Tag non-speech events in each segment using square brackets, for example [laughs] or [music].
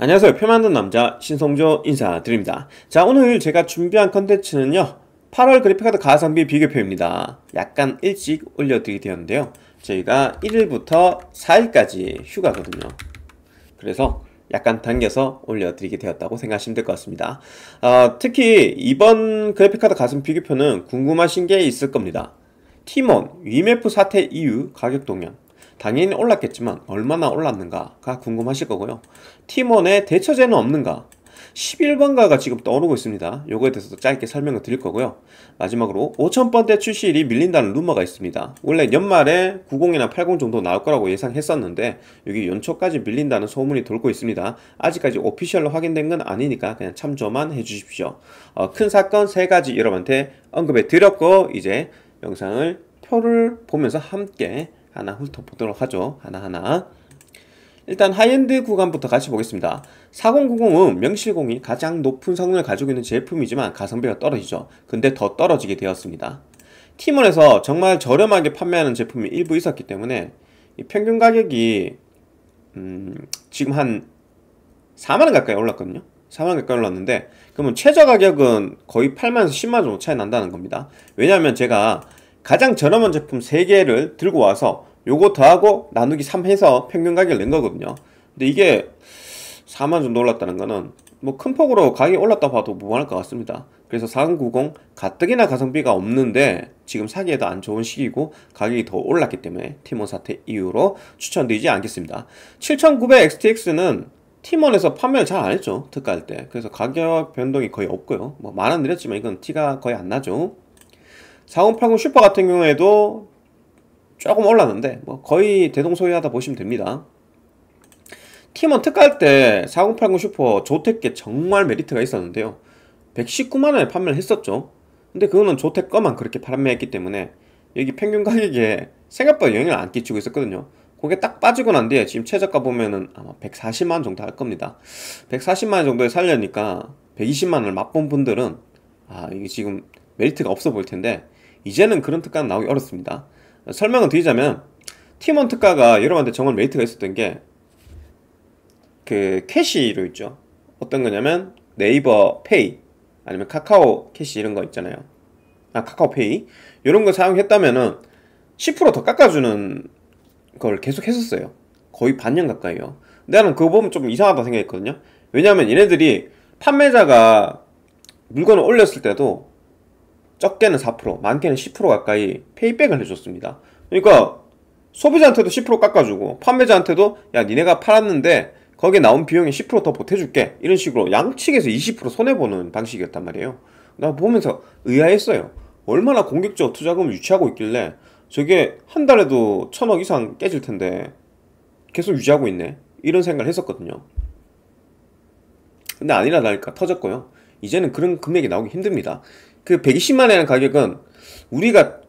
안녕하세요 표 만든 남자 신성조 인사드립니다 자 오늘 제가 준비한 컨텐츠는요 8월 그래픽카드 가성비 비교표입니다 약간 일찍 올려드리게 되었는데요 저희가 1일부터 4일까지 휴가거든요 그래서 약간 당겨서 올려드리게 되었다고 생각하시면 될 것 같습니다 어, 특히 이번 그래픽카드 가성 비교표는 궁금하신 게 있을 겁니다 팀원, 위메프 사태 이후 가격 동향 당연히 올랐겠지만 얼마나 올랐는가가 궁금하실 거고요. 팀원의 대처제는 없는가? 11번가가 지금 떠오르고 있습니다. 요거에 대해서도 짧게 설명을 드릴 거고요. 마지막으로 5000번대 출시일이 밀린다는 루머가 있습니다. 원래 연말에 90이나 80 정도 나올 거라고 예상했었는데 여기 연초까지 밀린다는 소문이 돌고 있습니다. 아직까지 오피셜로 확인된 건 아니니까 그냥 참조만 해주십시오. 어, 큰 사건 3가지 여러분한테 언급해 드렸고 이제 영상을 표를 보면서 함께 하나 훑어보도록 하죠. 하나하나. 일단 하이엔드 구간부터 같이 보겠습니다. 4090은 명실공히 가장 높은 성능을 가지고 있는 제품이지만 가성비가 떨어지죠. 근데 더 떨어지게 되었습니다. 팀원에서 정말 저렴하게 판매하는 제품이 일부 있었기 때문에 평균 가격이 음 지금 한 4만원 가까이 올랐거든요. 4만원 가까이 올랐는데 그러면 최저 가격은 거의 8만에서 10만원 정도 차이 난다는 겁니다. 왜냐하면 제가 가장 저렴한 제품 3개를 들고 와서 요거 더하고 나누기 3 해서 평균 가격을 낸 거거든요 근데 이게 4만 정도 올랐다는 거는 뭐 큰 폭으로 가격이 올랐다 봐도 무관할것 같습니다 그래서 4090 가뜩이나 가성비가 없는데 지금 사기에도 안 좋은 시기고 가격이 더 올랐기 때문에 팀원 사태 이후로 추천드리지 않겠습니다 7900 XTX는 팀원에서 판매를 잘 안 했죠 특가할 때 그래서 가격 변동이 거의 없고요 뭐만원 내렸지만 이건 티가 거의 안 나죠 4080 슈퍼 같은 경우에도 조금 올랐는데 뭐 거의 대동소이하다 보시면 됩니다. 팀원 특가할 때 4080 슈퍼 조텍계 정말 메리트가 있었는데요. 119만원에 판매를 했었죠. 근데 그거는 조텍 거만 그렇게 판매했기 때문에 여기 평균 가격에 생각보다 영향을 안 끼치고 있었거든요. 그게 딱 빠지고 난 뒤에 지금 최저가 보면은 아마 140만원 정도 할 겁니다. 140만원 정도에 살려니까 120만원을 맛본 분들은 아 이게 지금 메리트가 없어 보일 텐데 이제는 그런 특가는 나오기 어렵습니다. 설명을 드리자면 팀원 특가가 여러분한테 정말 메이트가 있었던 게 그 캐시로 있죠. 어떤 거냐면 네이버 페이 아니면 카카오 캐시 이런 거 있잖아요. 아 카카오 페이 이런 거 사용했다면은 10%더 깎아주는 걸 계속 했었어요. 거의 반년 가까이요. 근데 나는 그거 보면 좀 이상하다 생각했거든요. 왜냐하면 얘네들이 판매자가 물건을 올렸을 때도 적게는 4%, 많게는 10% 가까이 페이백을 해줬습니다. 그러니까 소비자한테도 10% 깎아주고 판매자한테도 야 니네가 팔았는데 거기에 나온 비용이 10%더 보태줄게 이런 식으로 양측에서 20% 손해보는 방식이었단 말이에요. 나 보면서 의아했어요. 얼마나 공격적 투자금을 유치하고 있길래 저게 한 달에도 천억 이상 깨질 텐데 계속 유지하고 있네 이런 생각을 했었거든요. 근데 아니라 다니까 터졌고요. 이제는 그런 금액이 나오기 힘듭니다. 그 120만원이라는 가격은 우리가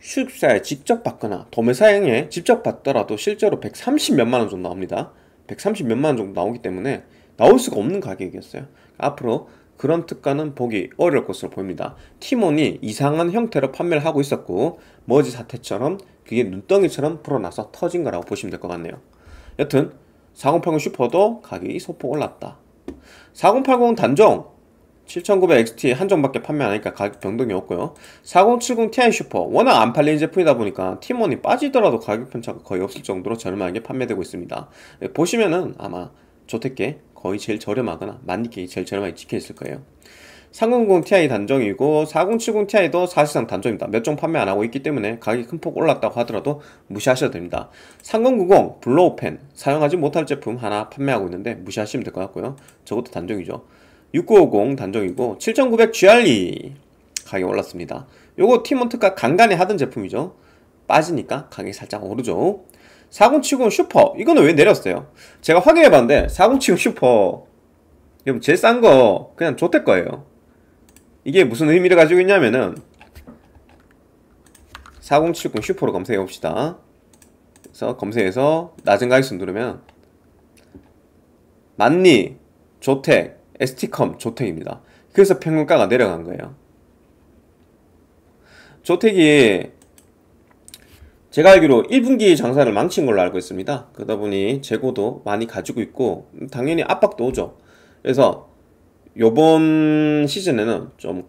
수입사에 직접 받거나 도매 사양에 직접 받더라도 실제로 130 몇만 원 정도 나옵니다. 130 몇만 원 정도 나오기 때문에 나올 수가 없는 가격이었어요. 앞으로 그런 특가는 보기 어려울 것으로 보입니다. 티몬이 이상한 형태로 판매를 하고 있었고 머지 사태처럼 그게 눈덩이처럼 불어나서 터진 거라고 보시면 될 것 같네요. 여튼 4080 슈퍼도 가격이 소폭 올랐다. 4080 단종 7900XT 한정밖에 판매 안 하니까 가격 변동이 없고요 4070 Ti 슈퍼 워낙 안 팔리는 제품이다 보니까 팀원이 빠지더라도 가격 편차가 거의 없을 정도로 저렴하게 판매되고 있습니다 예, 보시면은 아마 조택계 거의 제일 저렴하거나 만니께 제일 저렴하게 찍혀있을 거예요 3090 Ti 단종이고 4070 Ti도 사실상 단종입니다. 몇 종 판매 안 하고 있기 때문에 가격이 큰 폭 올랐다고 하더라도 무시하셔도 됩니다. 3090 블로우펜 사용하지 못할 제품 하나 판매하고 있는데 무시하시면 될 것 같고요. 저것도 단종이죠. 6950 단종이고 7900 GRE 가격 올랐습니다. 요거 티몬트가 간간히 하던 제품이죠. 빠지니까 가격이 살짝 오르죠. 4070 슈퍼 이거는 왜 내렸어요? 제가 확인해봤는데 4070 슈퍼 여러분 뭐 제일 싼거 그냥 좋댈 거예요. 이게 무슨 의미를 가지고 있냐면은 4070 슈퍼로 검색해 봅시다. 그래서 검색해서 낮은 가격수 누르면 만니 조택, ST컴 조텍입니다. 그래서 평균가가 내려간 거예요. 조텍이 제가 알기로 1분기 장사를 망친 걸로 알고 있습니다. 그러다 보니 재고도 많이 가지고 있고 당연히 압박도 오죠. 그래서 요번 시즌에는 좀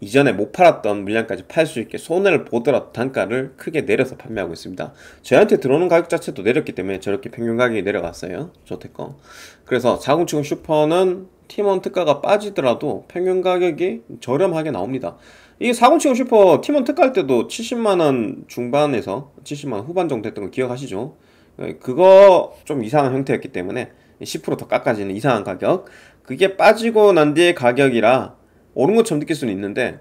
이전에 못 팔았던 물량까지 팔 수 있게 손해를 보더라도 단가를 크게 내려서 판매하고 있습니다. 저희한테 들어오는 가격 자체도 내렸기 때문에 저렇게 평균 가격이 내려갔어요. 저택거 그래서 자궁치금 슈퍼는 팀원 특가가 빠지더라도 평균 가격이 저렴하게 나옵니다. 이게 4070 슈퍼 팀원 특가할 때도 70만원 중반에서 70만원 후반 정도 했던 거 기억하시죠? 네, 그거 좀 이상한 형태였기 때문에 10%더 깎아지는 이상한 가격. 그게 빠지고 난뒤에 가격이라 오른 것처럼 느낄 수는 있는데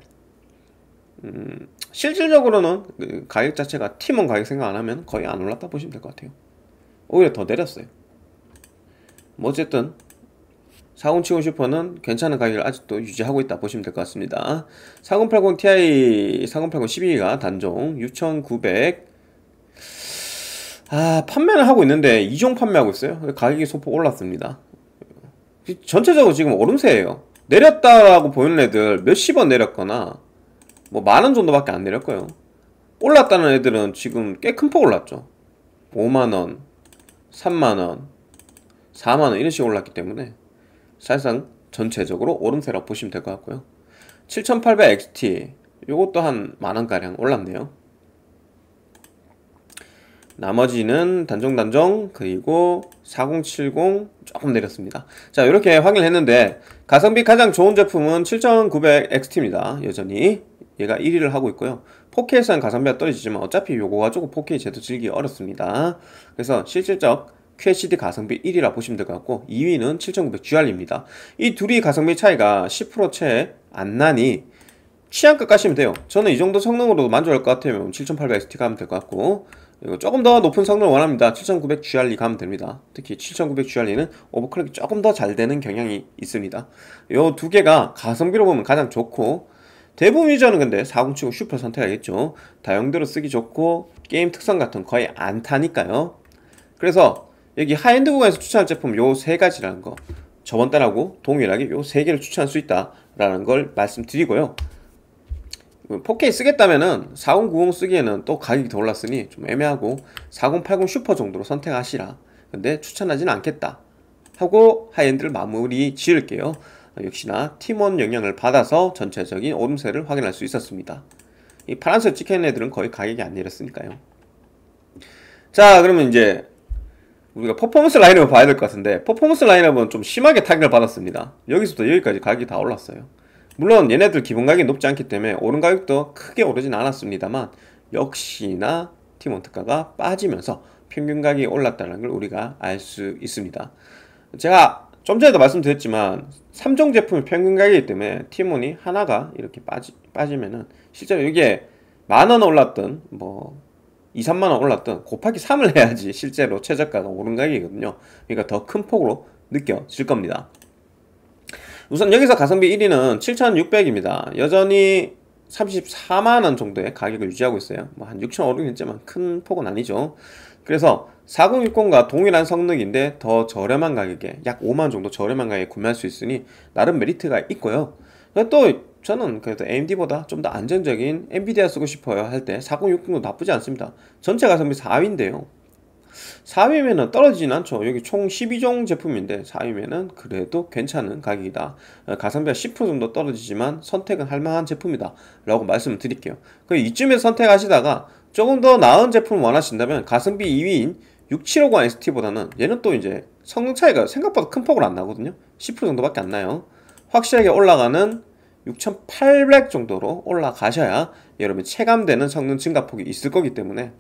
음, 실질적으로는 그 가격 자체가 팀원 가격 생각 안 하면 거의 안 올랐다 보시면 될 것 같아요 오히려 더 내렸어요 뭐 어쨌든 4070 슈퍼는 괜찮은 가격을 아직도 유지하고 있다 보시면 될 것 같습니다 4080 Ti 4080 12기가 단종 6900 아 판매는 하고 있는데 이종 판매하고 있어요 가격이 소폭 올랐습니다 전체적으로 지금 오름세예요 내렸다라고 보이는 애들 몇십원 내렸거나 뭐 만 원 정도밖에 안 내렸고요 올랐다는 애들은 지금 꽤 큰 폭 올랐죠 5만원 3만원 4만원 이런 식으로 올랐기 때문에 사실상 전체적으로 오름세라고 보시면 될 것 같고요 7800 XT 이것도 한 만원가량 올랐네요 나머지는 단종단종 그리고 4070 조금 내렸습니다 자 이렇게 확인 했는데 가성비 가장 좋은 제품은 7900XT입니다 여전히 얘가 1위를 하고 있고요 4K에서는 가성비가 떨어지지만 어차피 요거 가지고 4K 제도 즐기기 어렵습니다 그래서 실질적 QHD 가성비 1위라 보시면 될 것 같고 2위는 7900GR입니다 이 둘이 가성비 차이가 10%채 안 나니 취향껏 가시면 돼요 저는 이 정도 성능으로도 만족할 것 같으면 7800XT 가면 될 것 같고 이거 조금 더 높은 성능을 원합니다. 7900GRE 가면 됩니다. 특히 7900GRE는 오버클럭이 조금 더 잘 되는 경향이 있습니다. 이 두 개가 가성비로 보면 가장 좋고 대부분 유저는 근데 4070 슈퍼 선택하겠죠. 다용도로 쓰기 좋고 게임 특성 같은 거의 안 타니까요. 그래서 여기 하이엔드 구간에서 추천할 제품 요세 가지라는 거 저번 달하고 동일하게 요 세 개를 추천할 수 있다라는 걸 말씀드리고요. 4K 쓰겠다면은 4090 쓰기에는 또 가격이 더 올랐으니 좀 애매하고 4080 슈퍼 정도로 선택하시라 근데 추천하지는 않겠다 하고 하이엔드를 마무리 지을게요 어, 역시나 팀원 영향을 받아서 전체적인 오름세를 확인할 수 있었습니다 이 파란색 찍힌 애들은 거의 가격이 안 내렸으니까요 자 그러면 이제 우리가 퍼포먼스 라인업을 봐야 될 것 같은데 퍼포먼스 라인업은 좀 심하게 타격을 받았습니다 여기서부터 여기까지 가격이 다 올랐어요 물론 얘네들 기본 가격이 높지 않기 때문에 오른 가격도 크게 오르진 않았습니다만 역시나 팀원특가가 빠지면서 평균 가격이 올랐다는 걸 우리가 알 수 있습니다. 제가 좀 전에도 말씀드렸지만 3종 제품이 평균 가격이기 때문에 팀원이 하나가 이렇게 빠지, 빠지면은 실제로 이게 만 원 올랐던 뭐 2, 3만원 올랐던 곱하기 3을 해야지 실제로 최저가가 오른 가격이거든요. 그러니까 더 큰 폭으로 느껴질 겁니다. 우선 여기서 가성비 1위는 7600입니다. 여전히 34만원 정도의 가격을 유지하고 있어요. 뭐 한 6,500원 했지만 큰 폭은 아니죠. 그래서 4060과 동일한 성능인데 더 저렴한 가격에 약 5만원 정도 저렴한 가격에 구매할 수 있으니 나름 메리트가 있고요. 또 저는 그래도 AMD보다 좀 더안정적인 엔비디아 쓰고 싶어요 할 때 4060도 나쁘지 않습니다. 전체 가성비 4위인데요. 4위면은 떨어지진 않죠. 여기 총 12종 제품인데 4위면은 그래도 괜찮은 가격이다. 어, 가성비가 10% 정도 떨어지지만 선택은 할 만한 제품이다. 라고 말씀을 드릴게요. 그 이쯤에 선택하시다가 조금 더 나은 제품을 원하신다면 가성비 2위인 6750 ST보다는 얘는 또 이제 성능 차이가 생각보다 큰폭을안 나거든요. 10% 정도밖에 안 나요. 확실하게 올라가는 6800 정도로 올라가셔야 여러분 체감되는 성능 증가폭이 있을 거기 때문에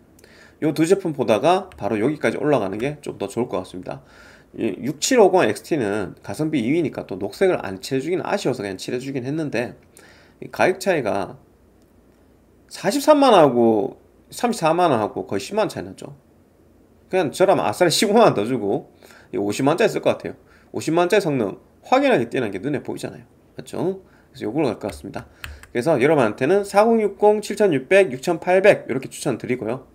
이두 제품 보다가 바로 여기까지 올라가는 게 좀 더 좋을 것 같습니다 6750 XT는 가성비 2위니까 또 녹색을 안 칠해주긴 아쉬워서 그냥 칠해주긴 했는데 가격 차이가 43만원하고 34만원하고 거의 10만원 차이 났죠 그냥 저라면 아싸리 15만원 더 주고 50만원짜리 쓸 것 같아요 50만원짜리 성능 확연하게 뛰는 게 눈에 보이잖아요 맞죠? 그래서 요걸로 갈 것 같습니다 그래서 여러분한테는 4060, 7600, 6800 이렇게 추천드리고요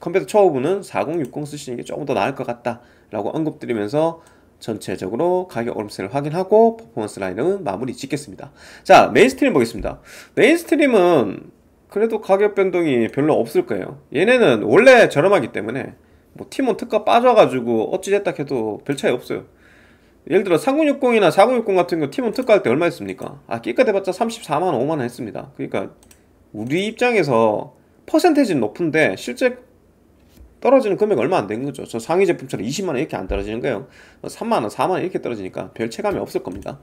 컴퓨터 초보분은 4060 쓰시는 게 조금 더 나을 것 같다라고 언급드리면서 전체적으로 가격 오름세를 확인하고 퍼포먼스 라인은 마무리 짓겠습니다. 자, 메인스트림 보겠습니다. 메인스트림은 그래도 가격 변동이 별로 없을 거예요. 얘네는 원래 저렴하기 때문에 뭐 팀원 특가 빠져가지고 어찌됐다 해도 별 차이 없어요. 예를 들어 3060이나 4060 같은 거 팀원 특가할 때 얼마 했습니까? 아, 끼까대 봤자 34만원, 5만원 했습니다. 그러니까 우리 입장에서 퍼센테이지는 높은데 실제 떨어지는 금액이 얼마 안 된 거죠. 저 상위 제품처럼 20만원 이렇게 안 떨어지는 거예요. 3만원, 4만원 이렇게 떨어지니까 별 체감이 없을 겁니다.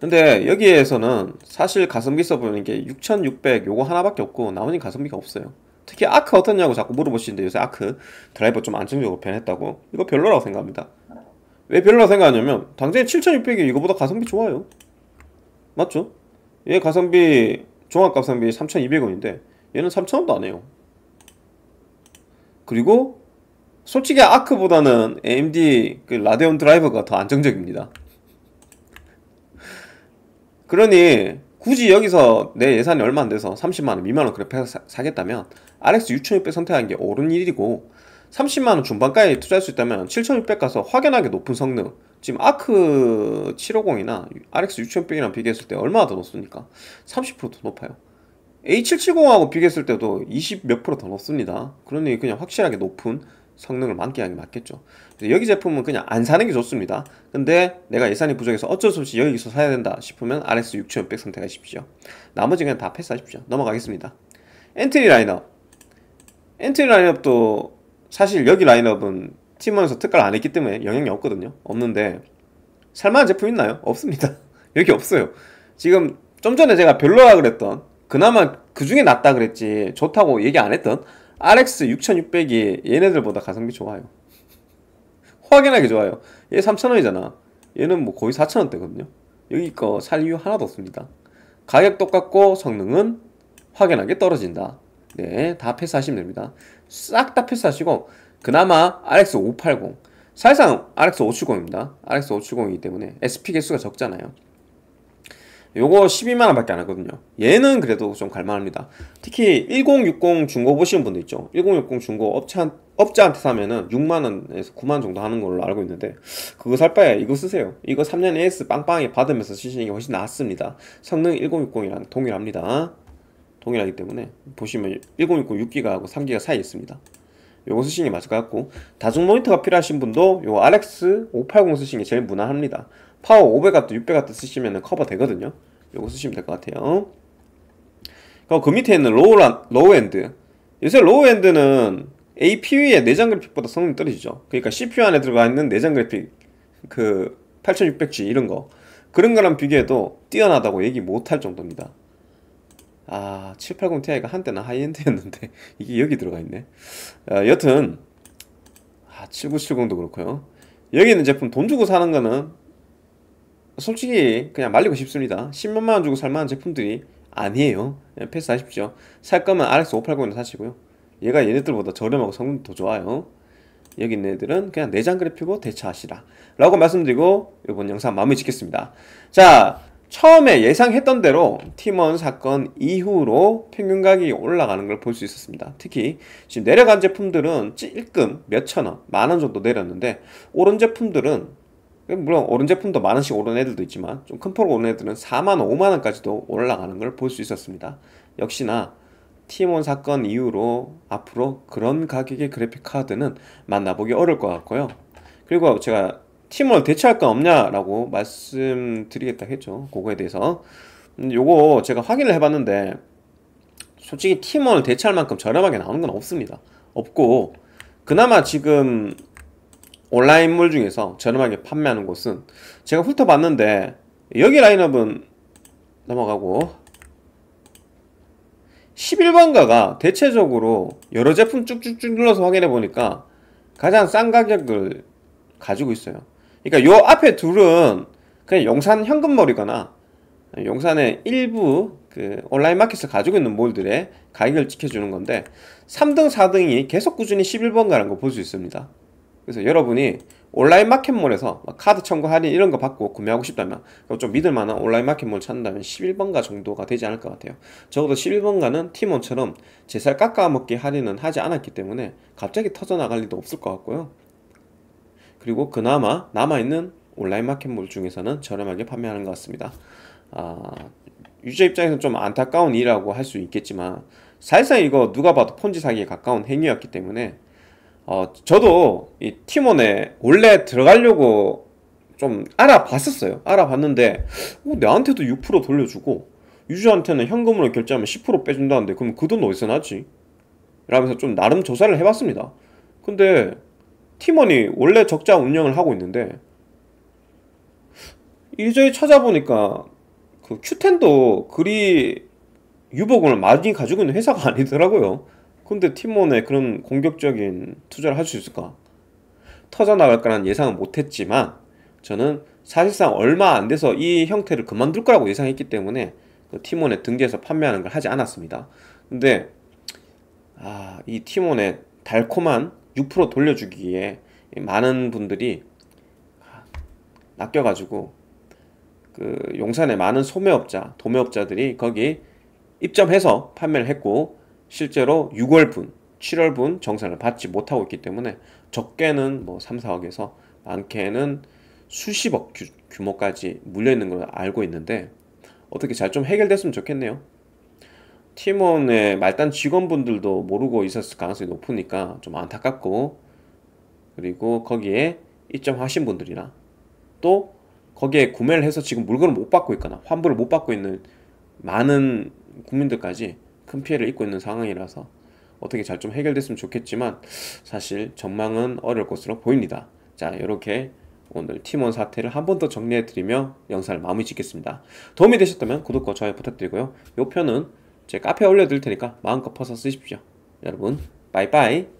근데 여기에서는 사실 가성비 써보는 게 6600 요거 하나밖에 없고 나머지 가성비가 없어요. 특히 아크 어떻냐고 자꾸 물어보시는데 요새 아크 드라이버 좀 안정적으로 변했다고? 이거 별로라고 생각합니다. 왜 별로라고 생각하냐면 당장에 7600이 이거보다 가성비 좋아요. 맞죠? 얘 가성비 종합 가성비 3200원인데 얘는 3000원도 안 해요. 그리고 솔직히 아크보다는 AMD 그 라데온 드라이버가 더 안정적입니다. 그러니 굳이 여기서 내 예산이 얼마 안 돼서 30만원, 미만원 그래 사, 겠다면 RX 6600 선택하는 게 옳은 일이고 30만원 중반까지 투자할 수 있다면 7600 가서 확연하게 높은 성능 지금 아크 750이나 RX 6600이랑 비교했을 때 얼마나 더 높습니까? 30%더 높아요. A770하고 비교했을 때도 20 몇 프로 더 높습니다. 그러니 그냥 확실하게 높은 성능을 만끽하게 맞겠죠. 여기 제품은 그냥 안 사는 게 좋습니다. 근데 내가 예산이 부족해서 어쩔 수 없이 여기서 사야 된다 싶으면 RS 6600 선택하십시오. 나머지 그냥 다 패스하십시오. 넘어가겠습니다. 엔트리 라인업. 엔트리 라인업도 사실 여기 라인업은 팀원에서 특가를 안 했기 때문에 영향이 없거든요. 없는데 살만한 제품 있나요? 없습니다. 여기 [laughs] 없어요. 지금 좀 전에 제가 별로라 그랬던 그나마 그 중에 낫다 그랬지 좋다고 얘기 안 했던 RX 6600이 얘네들보다 가성비 좋아요 [laughs] 확연하게 좋아요 얘 3,000원이잖아 얘는 뭐 거의 4,000원대거든요 여기 거 살 이유 하나도 없습니다 가격 똑같고 성능은 확연하게 떨어진다 네 다 패스하시면 됩니다 싹 다 패스하시고 그나마 RX 580 사실상 RX 570입니다 RX 570이기 때문에 SP 개수가 적잖아요 요거 12만원 밖에 안 하거든요 얘는 그래도 좀 갈만합니다 특히 1060 중고 보시는 분도 있죠 1060 중고 업체 업자한테 사면은 6만원에서 9만원 정도 하는 걸로 알고 있는데 그거 살 바에 이거 쓰세요 이거 3년 AS 빵빵히 받으면서 쓰시는 게 훨씬 낫습니다 성능 1060이랑 동일합니다 동일하기 때문에 보시면 1060 6기가하고 3기가 사이 있습니다 요거 쓰시는 게 맞을 것 같고 다중 모니터가 필요하신 분도 요 RX 580 쓰시는 게 제일 무난합니다 파워 500W, 600W 쓰시면 커버 되거든요. 요거 쓰시면 될 것 같아요. 그리고 그 밑에 있는 로우, 로우엔드. 요새 로우엔드는 APU의 내장 그래픽보다 성능이 떨어지죠. 그러니까 CPU 안에 들어가 있는 내장 그래픽, 그 8600G 이런 거. 그런 거랑 비교해도 뛰어나다고 얘기 못 할 정도입니다. 아, 780ti가 한때는 하이엔드였는데 [laughs] 이게 여기 들어가 있네. 아, 여튼 아, 7970도 그렇고요. 여기 있는 제품 돈 주고 사는 거는 솔직히 그냥 말리고 싶습니다 10만원 주고 살만한 제품들이 아니에요 예, 패스하십시오 살 거면 RX 580이나 사시고요 얘가 얘네들보다 저렴하고 성능도 더 좋아요 여기 있는 애들은 그냥 내장 그래픽으로 대처하시라 라고 말씀드리고 이번 영상 마무리 짓겠습니다 자 처음에 예상했던 대로 팀원 사건 이후로 평균 가격이 올라가는 걸 볼 수 있었습니다. 특히 지금 내려간 제품들은 찔끔 몇천원, 만원 정도 내렸는데 오른 제품들은 물론 오른 제품도 만 원씩 오른 애들도 있지만 좀 큰 폭으로 오른 애들은 4만 원, 5만 원까지도 올라가는 걸 볼 수 있었습니다. 역시나 티몬 사건 이후로 앞으로 그런 가격의 그래픽 카드는 만나보기 어려울 것 같고요. 그리고 제가 팀을 대체할 건 없냐라고 말씀드리겠다 했죠. 그거에 대해서 음, 요거 제가 확인을 해봤는데 솔직히 팀원을 대체할 만큼 저렴하게 나오는 건 없습니다. 없고 그나마 지금 온라인물 중에서 저렴하게 판매하는 곳은 제가 훑어봤는데 여기 라인업은 넘어가고 11번가가 대체적으로 여러 제품 쭉쭉쭉 눌러서 확인해 보니까 가장 싼 가격을 가지고 있어요 그러니까 요 앞에 둘은 그냥 용산 현금몰이거나 용산의 일부 그 온라인 마켓을 가지고 있는 몰들의 가격을 지켜주는 건데 3등 4등이 계속 꾸준히 11번가라는 거볼수 있습니다 그래서 여러분이 온라인 마켓몰에서 카드 청구 할인 이런 거 받고 구매하고 싶다면 그리고 좀 믿을 만한 온라인 마켓몰 찾는다면 11번가 정도가 되지 않을 것 같아요 적어도 11번가는 팀원처럼 제살 깎아먹기 할인은 하지 않았기 때문에 갑자기 터져나갈 리도 없을 것 같고요 그리고 그나마 남아있는 온라인 마켓몰 중에서는 저렴하게 판매하는 것 같습니다 아, 유저 입장에서는 좀 안타까운 일이라고 할 수 있겠지만 사실상 이거 누가 봐도 폰지 사기에 가까운 행위였기 때문에 어, 저도 이 팀원에 원래 들어가려고 좀 알아봤었어요. 알아봤는데, 어, 내한테도 6% 돌려주고, 유저한테는 현금으로 결제하면 10% 빼준다는데, 그럼 그 돈 어디서 나지? 라면서 좀 나름 조사를 해봤습니다. 근데, 팀원이 원래 적자 운영을 하고 있는데, 일저히 찾아보니까, 그 큐텐도 그리 유보금을 많이 가지고 있는 회사가 [laughs] 아니더라고요. 근데 팀원의 그런 공격적인 투자를 할 수 있을까? 터져나갈 거라는 예상은 못했지만 저는 사실상 얼마 안 돼서 이 형태를 그만둘 거라고 예상했기 때문에 그 팀원의 등재에서 판매하는 걸 하지 않았습니다. 근데 아, 이 팀원의 달콤한 6% 돌려주기에 많은 분들이 낚여가지고 그 용산의 많은 소매업자, 도매업자들이 거기 입점해서 판매를 했고 실제로 6월분, 7월분 정산을 받지 못하고 있기 때문에 적게는 뭐 3, 4억에서 많게는 수십억 규, 규모까지 물려있는 걸 알고 있는데 어떻게 잘 좀 해결됐으면 좋겠네요. 팀원의 말단 직원분들도 모르고 있었을 가능성이 높으니까 좀 안타깝고 그리고 거기에 입점하신 분들이나 또 거기에 구매를 해서 지금 물건을 못 받고 있거나 환불을 못 받고 있는 많은 국민들까지 큰 피해를 입고 있는 상황이라서 어떻게 잘 좀 해결됐으면 좋겠지만 사실 전망은 어려울 것으로 보입니다. 자, 이렇게 오늘 팀원 사태를 한 번 더 정리해드리며 영상을 마무리 짓겠습니다. 도움이 되셨다면 구독과 좋아요 부탁드리고요. 요 편은 제 카페에 올려드릴 테니까 마음껏 퍼서 쓰십시오. 여러분, 바이바이!